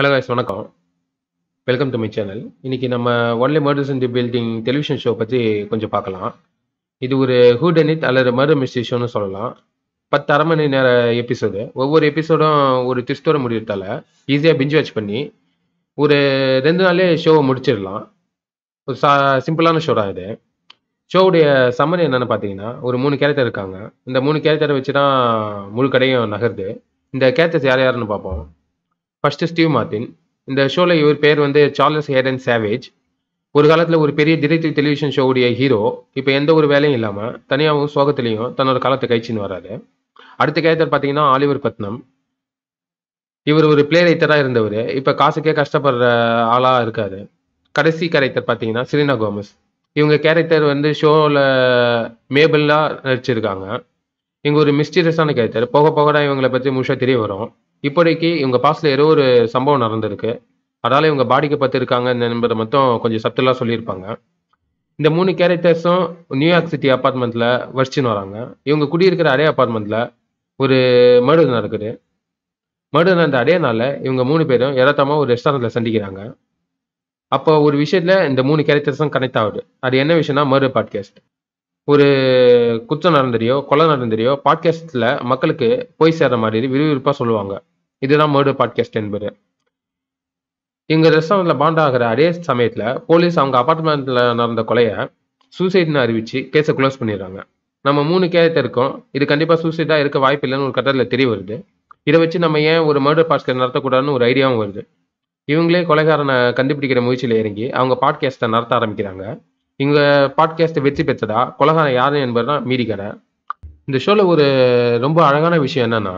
hello guys வணக்கம் welcome to my channel இன்றைக்கி நம்ம only murders in the building television show பற்றி கொஞ்சம் பார்க்கலாம் இது ஒரு ஹூடனிட் அல்லது மர்டர் மிஸ்ட்ரி ஷோன்னு சொல்லலாம் பத்து அரை மணி நேர எபிசோடு ஒவ்வொரு எபிசோடும் ஒரு ட்விஸ்டோட முடியறதால ஈஸியாக பிஞ்சு வாட்ச் பண்ணி ஒரு ரெண்டு நாளே ஷோவை முடிச்சிடலாம் ஒரு சா சிம்பிளான ஷோ தான் இது ஷோவுடைய சம்மன் என்னென்னு பார்த்தீங்கன்னா ஒரு மூணு கேரக்டர் இருக்காங்க இந்த மூணு கேரக்டரை வச்சு தான் முழு கடையும் நகருது இந்த கேரக்டர்ஸ் யார் யாருன்னு பார்ப்போம் ஃபர்ஸ்ட் ஸ்டீவ் மார்ட்டின் இந்த ஷோவில் இவர் பேர் வந்து சார்லஸ் ஹேரன் சேவேஜ் ஒரு காலத்தில் ஒரு பெரிய டிரெக்டிவ் டெலிவிஷன் ஷோவுடைய ஹீரோ இப்போ எந்த ஒரு வேலையும் இல்லாமல் தனியாகவும் சோகத்திலையும் தன்னோட காலத்தை கழிச்சின்னு வராரு அடுத்த கேரக்டர் பார்த்தீங்கன்னா ஆலிவர் பத்னம் இவர் ஒரு பிளே ரைத்தராக இருந்தவர் இப்போ காசுக்கே கஷ்டப்படுற ஆளாக இருக்கார் கடைசி கேரக்டர் பார்த்தீங்கன்னா சிரீனா கோமஸ் இவங்க கேரக்டர் வந்து ஷோவில் மேபிளாக நடிச்சிருக்காங்க இங்கே ஒரு மிஸ்டீரியஸான கேரக்டர் போக போக தான் இவங்களை பற்றி முழுசாக தெரிய வரும் இப்போதைக்கு இவங்க பாஸ்ல ஏதோ ஒரு சம்பவம் நடந்திருக்கு அதால இவங்க பாடிக்கு இருக்காங்க என்பதை மட்டும் கொஞ்சம் சத்துலா சொல்லியிருப்பாங்க இந்த மூணு கேரக்டர்ஸும் நியூயார்க் சிட்டி அப்பார்ட்மெண்ட்ல வரிச்சின்னு வராங்க இவங்க குடியிருக்கிற அதே அப்பார்ட்மெண்ட்ல ஒரு மர்டர் நடக்குது மர்டர் நடந்த அதே நாளில் இவங்க மூணு பேரும் ஏதாத்தமா ஒரு ரெஸ்டாரண்ட்ல சந்திக்கிறாங்க அப்போ ஒரு விஷயத்துல இந்த மூணு கேரக்டர்ஸும் கனெக்ட் ஆகுது அது என்ன விஷயம்னா மர்டர் பாட்காஸ்ட் ஒரு குற்றம் நடந்ததையோ கொலை நடந்ததையோ பாட்காஸ்ட்ல மக்களுக்கு போய் சேர்ற மாதிரி விறுவிறுப்பா சொல்லுவாங்க இதுதான் மர்டர் பாட்காஸ்ட் என்பது இங்க ரெஸ்டாரண்ட்ல பாண்ட் ஆகிற அதே சமயத்துல போலீஸ் அவங்க அபார்ட்மெண்ட்ல நடந்த கொலையை சூசைட்னு அறிவிச்சு கேஸை க்ளோஸ் பண்ணிடுறாங்க நம்ம மூணு கேரக்டர் இருக்கோம் இது கண்டிப்பா சூசைடா இருக்க வாய்ப்பு இல்லைன்னு ஒரு கட்டத்தில் தெரிய வருது இதை வச்சு நம்ம ஏன் ஒரு மர்டர் பாட்காஸ்ட் நடத்தக்கூடாதுன்னு ஒரு ஐடியாவும் வருது இவங்களே கொலைகாரனை கண்டுபிடிக்கிற முயற்சியில் இறங்கி அவங்க பாட்காஸ்ட்டை நடத்த ஆரம்பிக்கிறாங்க எங்க பாட்காஸ்ட் வெற்றி பெற்றதா கொலகாரம் யாரு என்பது தான் கடை இந்த ஷோல ஒரு ரொம்ப அழகான விஷயம் என்னன்னா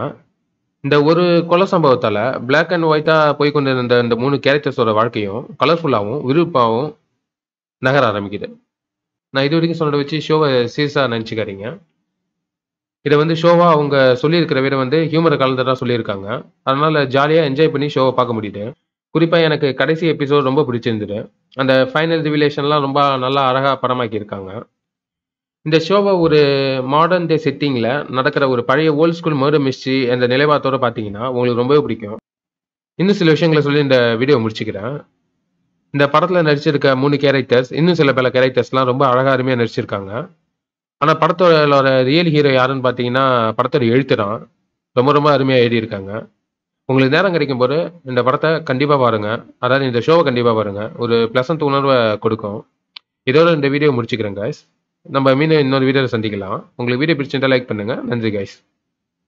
இந்த ஒரு கொலை சம்பவத்தால பிளாக் அண்ட் ஒயிட்டா போய் கொண்டிருந்த இந்த மூணு கேரக்டர்ஸோட வாழ்க்கையும் கலர்ஃபுல்லாகவும் விருப்பாகவும் நகர ஆரம்பிக்குது நான் இது வரைக்கும் சொன்னதை வச்சு ஷோவை சீரியஸா நினச்சிக்காதீங்க இதை வந்து ஷோவாக அவங்க சொல்லியிருக்கிற விட வந்து ஹியூமரை கலந்து தான் சொல்லியிருக்காங்க அதனால ஜாலியாக என்ஜாய் பண்ணி ஷோவை பார்க்க முடியுது குறிப்பாக எனக்கு கடைசி எபிசோட் ரொம்ப பிடிச்சிருந்தது அந்த ஃபைனல் ரிவிலேஷன்லாம் ரொம்ப நல்லா அழகாக படமாக்கியிருக்காங்க இந்த ஷோவை ஒரு மாடர்ன் டே செட்டிங்கில் நடக்கிற ஒரு பழைய ஓல்டு ஸ்கூல் மர்டர் மிஸ்ட்ரி அந்த நிலைவாத்தோடு பார்த்தீங்கன்னா உங்களுக்கு ரொம்பவே பிடிக்கும் இன்னும் சில விஷயங்களை சொல்லி இந்த வீடியோ முடிச்சுக்கிறேன் இந்த படத்தில் நடிச்சிருக்க மூணு கேரக்டர்ஸ் இன்னும் சில பல கேரக்டர்ஸ்லாம் ரொம்ப அழகாக அருமையாக நடிச்சிருக்காங்க ஆனால் படத்தோட ரியல் ஹீரோ யாருன்னு பார்த்தீங்கன்னா படத்தோட எழுத்துறான் ரொம்ப ரொம்ப அருமையாக எழுதியிருக்காங்க உங்களுக்கு நேரம் கிடைக்கும் போது இந்த படத்தை கண்டிப்பாக பாருங்கள் அதாவது இந்த ஷோவை கண்டிப்பாக பாருங்கள் ஒரு பிளசன்ட் உணர்வை கொடுக்கும் இதோட இந்த வீடியோ முடிச்சுக்கிறேன் கைஸ் நம்ம மீண்டும் இன்னொரு வீடியோவில் சந்திக்கலாம் உங்களுக்கு வீடியோ பிடிச்சிருந்தா லைக் பண்ணுங்கள் நன்றி கைஸ்